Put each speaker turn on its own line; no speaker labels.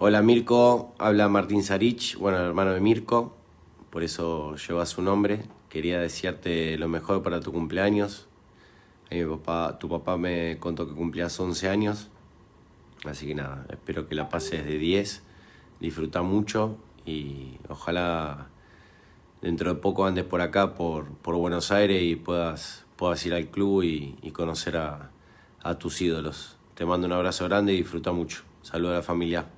Hola Mirko, habla Martín Sarich, bueno, hermano de Mirko, por eso lleva su nombre. Quería desearte lo mejor para tu cumpleaños. Eh, tu papá me contó que cumplías 11 años, así que nada, espero que la pases de 10, disfruta mucho y ojalá dentro de poco andes por acá, por, Buenos Aires y puedas, puedas ir al club y, conocer a, a tus ídolos. Te mando un abrazo grande y disfruta mucho. Saludos a la familia.